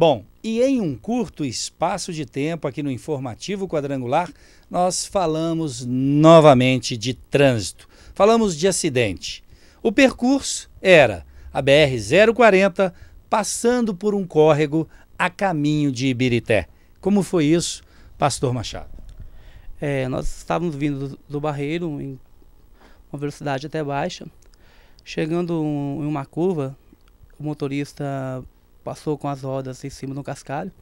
Bom, e em um curto espaço de tempo aqui no Informativo Quadrangular, nós falamos novamente de trânsito. Falamos de acidente. O percurso era a BR-040 passando por um córrego a caminho de Ibirité. Como foi isso, Pastor Machado? É, nós estávamos vindo do, Barreiro em uma velocidade até baixa. Chegando em uma curva, o motorista passou com as rodas em cima de um cascalho.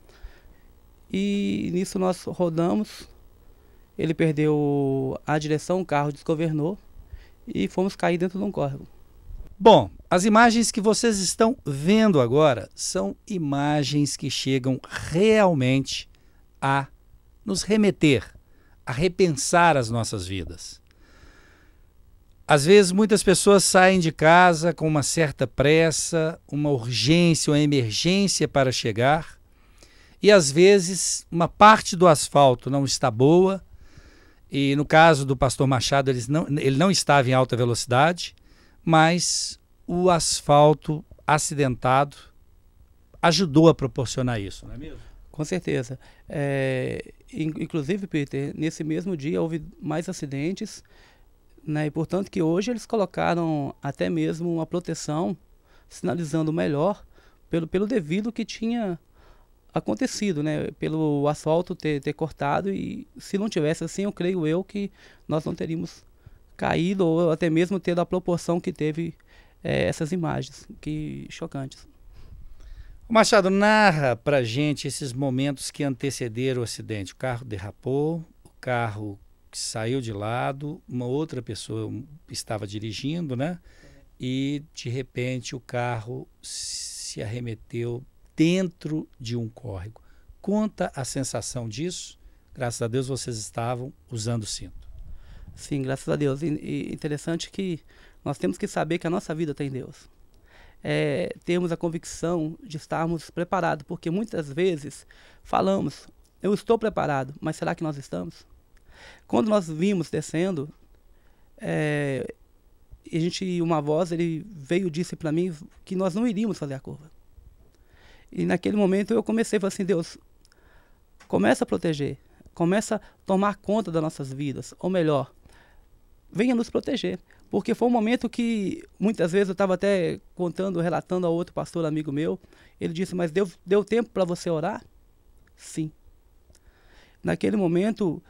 E nisso nós rodamos. Ele perdeu a direção, o carro desgovernou e fomos cair dentro de um córrego. Bom, as imagens que vocês estão vendo agora são imagens que chegam realmente a nos remeter, a repensar as nossas vidas. Às vezes, muitas pessoas saem de casa com uma certa pressa, uma urgência, uma emergência para chegar, e às vezes uma parte do asfalto não está boa. E no caso do pastor Machado, ele não, ele não estava em alta velocidade, mas o asfalto acidentado ajudou a proporcionar isso, não é mesmo? Com certeza. É, inclusive, Peter, nesse mesmo dia houve mais acidentes né? E portanto que hoje eles colocaram até mesmo uma proteção, sinalizando melhor pelo, pelo devido que tinha acontecido, né? Pelo asfalto ter, ter cortado e se não tivesse assim, eu creio eu que nós não teríamos caído ou até mesmo ter a proporção que teve é, essas imagens, que chocantes. O Machado narra para gente esses momentos que antecederam o acidente. O carro derrapou, o carro que saiu de lado, uma outra pessoa estava dirigindo, né? E de repente o carro se arremeteu dentro de um córrego. Conta a sensação disso. Graças a Deus vocês estavam usando cinto. Sim, graças a Deus. E, e interessante que nós temos que saber que a nossa vida tem Deus. É, temos a convicção de estarmos preparados, porque muitas vezes falamos, eu estou preparado, mas será que nós estamos? Quando nós vimos descendo, é, a gente, uma voz, ele veio disse para mim que nós não iríamos fazer a curva. E naquele momento eu comecei a falar assim, Deus, começa a proteger, começa a tomar conta das nossas vidas, ou melhor, venha nos proteger. Porque foi um momento que muitas vezes eu estava até contando, relatando a outro pastor amigo meu, ele disse, mas deu, deu tempo para você orar? Sim. Naquele momento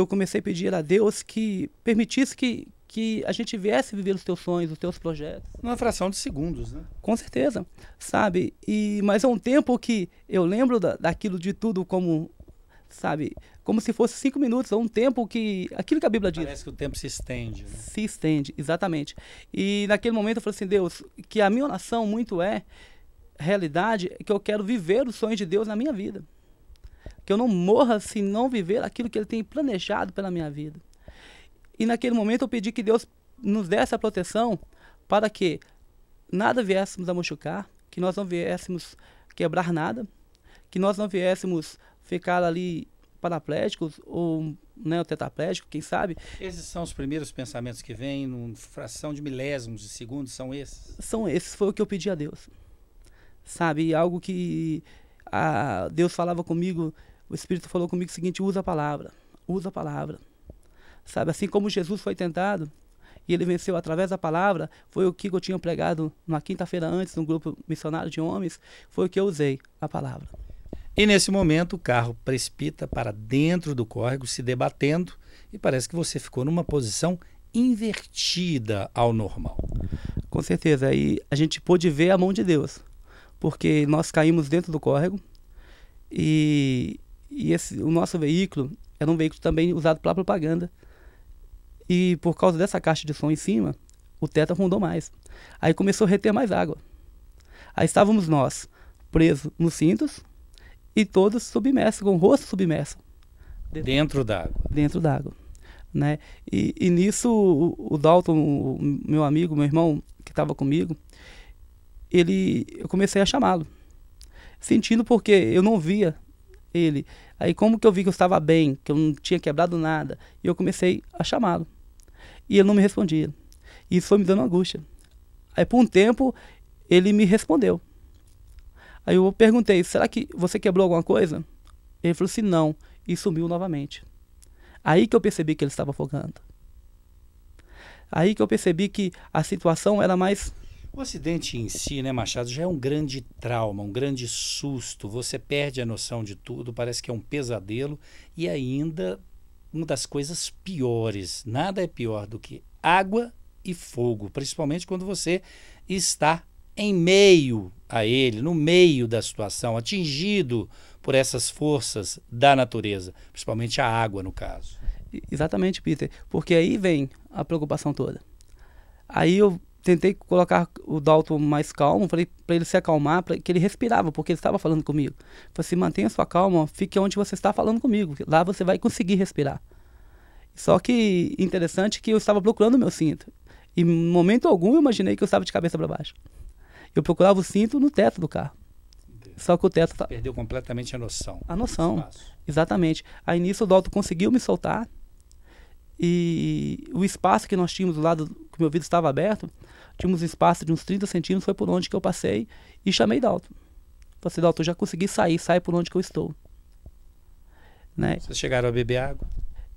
eu comecei a pedir a Deus que permitisse que, que a gente viesse viver os teus sonhos, os teus projetos. Numa fração de segundos, né? Com certeza, sabe? E mas é um tempo que eu lembro da, daquilo de tudo como, sabe? Como se fosse cinco minutos, é um tempo que aquilo que a Bíblia diz. Parece que o tempo se estende. Né? Se estende, exatamente. E naquele momento eu falei assim, Deus, que a minha oração muito é realidade, é que eu quero viver os sonhos de Deus na minha vida que eu não morra se não viver aquilo que Ele tem planejado pela minha vida. E naquele momento eu pedi que Deus nos desse a proteção para que nada viéssemos a machucar, que nós não viéssemos quebrar nada, que nós não viéssemos ficar ali paraplégicos ou né, tetraplégico, quem sabe. Esses são os primeiros pensamentos que vêm, numa fração de milésimos de segundos, são esses? São esses, foi o que eu pedi a Deus. Sabe, algo que a, Deus falava comigo o Espírito falou comigo o seguinte: usa a palavra, usa a palavra. Sabe, assim como Jesus foi tentado e ele venceu através da palavra, foi o que eu tinha pregado na quinta-feira antes no grupo missionário de homens, foi o que eu usei, a palavra. E nesse momento o carro precipita para dentro do córrego, se debatendo, e parece que você ficou numa posição invertida ao normal. Com certeza, aí a gente pôde ver a mão de Deus, porque nós caímos dentro do córrego e e esse, o nosso veículo era um veículo também usado para propaganda. E por causa dessa caixa de som em cima, o teto afundou mais. Aí começou a reter mais água. Aí estávamos nós presos nos cintos e todos submersos, com o rosto submerso. Dentro d'água. Dentro d'água. Né? E, e nisso o, o, Dalton, o meu amigo, meu irmão que estava comigo, ele, eu comecei a chamá-lo, sentindo porque eu não via ele. Aí como que eu vi que eu estava bem, que eu não tinha quebrado nada? E eu comecei a chamá-lo. E ele não me respondia. E isso foi me dando angústia. Aí por um tempo ele me respondeu. Aí eu perguntei, será que você quebrou alguma coisa? Ele falou assim, não. E sumiu novamente. Aí que eu percebi que ele estava afogando. Aí que eu percebi que a situação era mais o acidente em si, né, Machado, já é um grande trauma, um grande susto. Você perde a noção de tudo, parece que é um pesadelo e ainda uma das coisas piores. Nada é pior do que água e fogo, principalmente quando você está em meio a ele, no meio da situação, atingido por essas forças da natureza, principalmente a água, no caso. Exatamente, Peter, porque aí vem a preocupação toda. Aí eu tentei colocar o Dalton mais calmo, falei para ele se acalmar, pra, que ele respirava, porque ele estava falando comigo. Falei assim, mantenha sua calma, fique onde você está falando comigo, lá você vai conseguir respirar. Só que interessante que eu estava procurando o meu cinto. E em momento algum eu imaginei que eu estava de cabeça para baixo. Eu procurava o cinto no teto do carro. Entendi. Só que o teto... Tá... Perdeu completamente a noção. A noção, exatamente. Aí nisso o Dalton conseguiu me soltar. E o espaço que nós tínhamos do lado que meu ouvido estava aberto, tinha uns espaços de uns 30 centímetros, foi por onde que eu passei e chamei Dalton. Falei, assim, Dalton, eu já consegui sair, sai por onde que eu estou. Né? Vocês chegaram a beber água?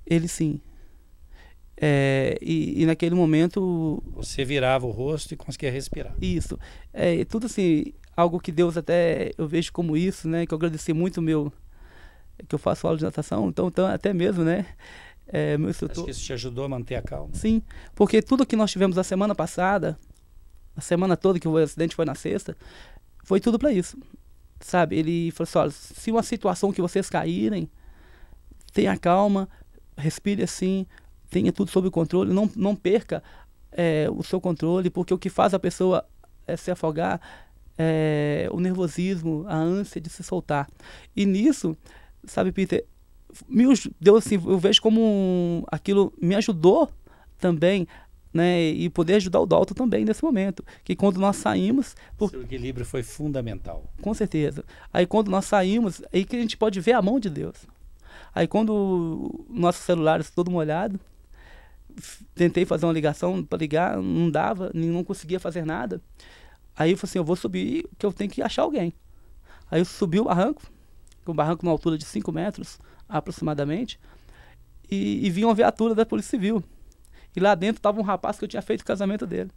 Ele sim. É, e, e, naquele momento. Você virava o rosto e conseguia respirar. Isso. É, tudo assim, algo que Deus até eu vejo como isso, né? Que eu agradeci muito meu. Que eu faço aula de natação, então, então até mesmo, né? É, meu instrutor... Acho que isso te ajudou a manter a calma. Sim, porque tudo que nós tivemos a semana passada, a semana toda que o acidente foi na sexta, foi tudo para isso. Sabe? Ele falou assim: olha, se uma situação que vocês caírem, tenha calma, respire assim, tenha tudo sob controle, não, não perca é, o seu controle, porque o que faz a pessoa é, se afogar é o nervosismo, a ânsia de se soltar. E nisso, sabe, Peter, me, Deus assim, eu vejo como aquilo me ajudou também né, e poder ajudar o Dalton também nesse momento. Que quando nós saímos. Por... Seu equilíbrio foi fundamental. Com certeza. Aí quando nós saímos, é aí que a gente pode ver a mão de Deus. Aí quando nossos celulares todo molhado, tentei fazer uma ligação para ligar, não dava, não conseguia fazer nada. Aí eu falei assim, eu vou subir que eu tenho que achar alguém. Aí eu subi o barranco, um barranco numa altura de 5 metros aproximadamente, e, e vi uma viatura da Polícia Civil. E lá dentro estava um rapaz que eu tinha feito o casamento dele.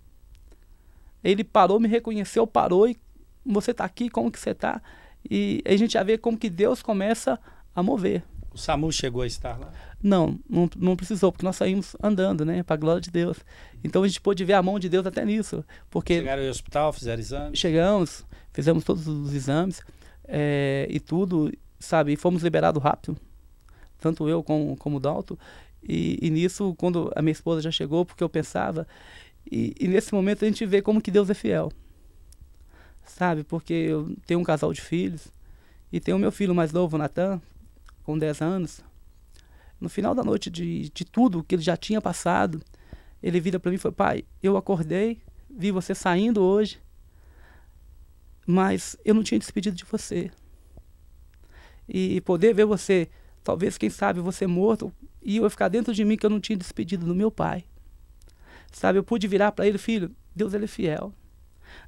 Ele parou, me reconheceu, parou e você está aqui, como que você está? E a gente já vê como que Deus começa a mover. O SAMU chegou a estar lá? Não, não, não precisou, porque nós saímos andando, né? Para a glória de Deus. Então a gente pôde ver a mão de Deus até nisso. Porque Chegaram ao hospital, fizeram exames? Chegamos, fizemos todos os exames é, e tudo, sabe? E fomos liberados rápido, tanto eu como, como o Dalton. E, e, nisso, quando a minha esposa já chegou, porque eu pensava, e, e, nesse momento a gente vê como que Deus é fiel, sabe? Porque eu tenho um casal de filhos e tenho o meu filho mais novo, Natan, com 10 anos. No final da noite de, de tudo que ele já tinha passado, ele vira para mim e falou: Pai, eu acordei, vi você saindo hoje, mas eu não tinha despedido de você. E poder ver você, talvez, quem sabe, você morto, e eu ficar dentro de mim que eu não tinha despedido do meu pai. Sabe, eu pude virar para ele, filho, Deus ele é fiel.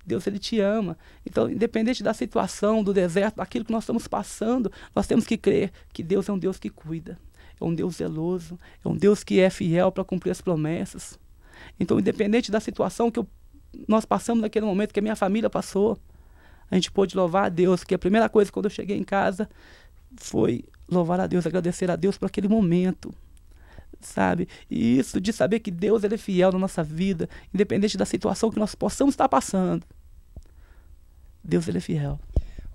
Deus ele te ama. Então, independente da situação, do deserto, daquilo que nós estamos passando, nós temos que crer que Deus é um Deus que cuida. É um Deus zeloso, é um Deus que é fiel para cumprir as promessas. Então, independente da situação que eu, nós passamos naquele momento, que a minha família passou, a gente pôde louvar a Deus, que a primeira coisa quando eu cheguei em casa foi louvar a Deus, agradecer a Deus por aquele momento sabe? E isso de saber que Deus ele é fiel na nossa vida, independente da situação que nós possamos estar passando. Deus ele é fiel.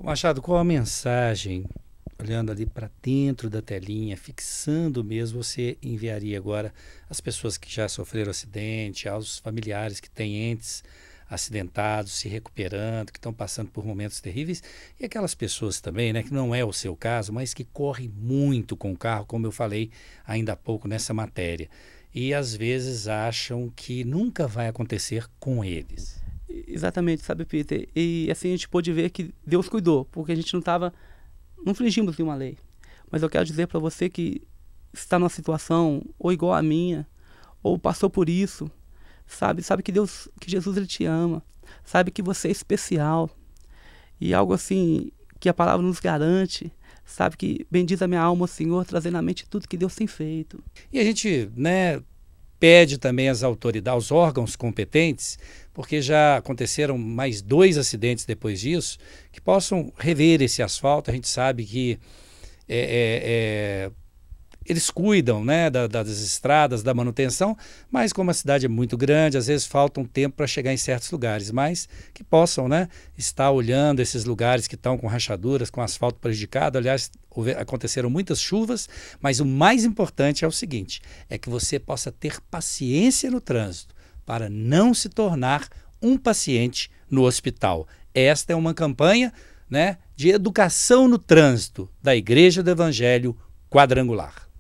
Machado, qual a mensagem, olhando ali para dentro da telinha, fixando mesmo, você enviaria agora às pessoas que já sofreram acidente, aos familiares que têm entes acidentados, se recuperando, que estão passando por momentos terríveis, e aquelas pessoas também, né, que não é o seu caso, mas que correm muito com o carro, como eu falei ainda há pouco nessa matéria, e às vezes acham que nunca vai acontecer com eles. Exatamente, sabe, Peter? E assim a gente pôde ver que Deus cuidou, porque a gente não estava. Não fingimos nenhuma lei. Mas eu quero dizer para você que está numa situação ou igual à minha, ou passou por isso, sabe? Sabe que Deus, que Jesus ele te ama, sabe que você é especial e algo assim que a palavra nos garante, sabe que bendiz a minha alma, Senhor, trazendo à mente tudo que Deus tem feito. E a gente, né, pede também às autoridades, aos órgãos competentes, porque já aconteceram mais dois acidentes depois disso, que possam rever esse asfalto. A gente sabe que é, é, é eles cuidam né, da, das estradas, da manutenção, mas como a cidade é muito grande, às vezes falta um tempo para chegar em certos lugares, mas que possam né, estar olhando esses lugares que estão com rachaduras, com asfalto prejudicado. Aliás, houve, aconteceram muitas chuvas, mas o mais importante é o seguinte: é que você possa ter paciência no trânsito para não se tornar um paciente no hospital. Esta é uma campanha né, de educação no trânsito da Igreja do Evangelho Quadrangular.